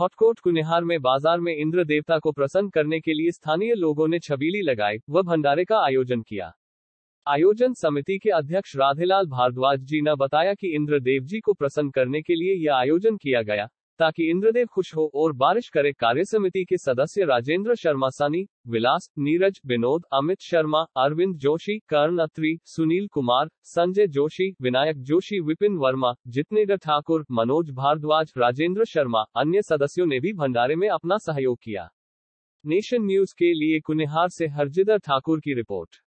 हॉटकोट कुनिहार में बाजार में इंद्र देवता को प्रसन्न करने के लिए स्थानीय लोगों ने छबीली लगाई व भंडारे का आयोजन किया आयोजन समिति के अध्यक्ष राधेलाल भारद्वाज जी ने बताया कि देव जी को प्रसन्न करने के लिए यह आयोजन किया गया ताकि इंद्रदेव खुश हो और बारिश करे कार्य समिति के सदस्य राजेंद्र शर्मा सानी विलास नीरज विनोद अमित शर्मा अरविंद जोशी कर्ण अत्री सुनील कुमार संजय जोशी विनायक जोशी विपिन वर्मा जितनेन्द्र ठाकुर मनोज भारद्वाज राजेंद्र शर्मा अन्य सदस्यों ने भी भंडारे में अपना सहयोग किया नेशन न्यूज के लिए कुनिहार से हरजिदर ठाकुर की रिपोर्ट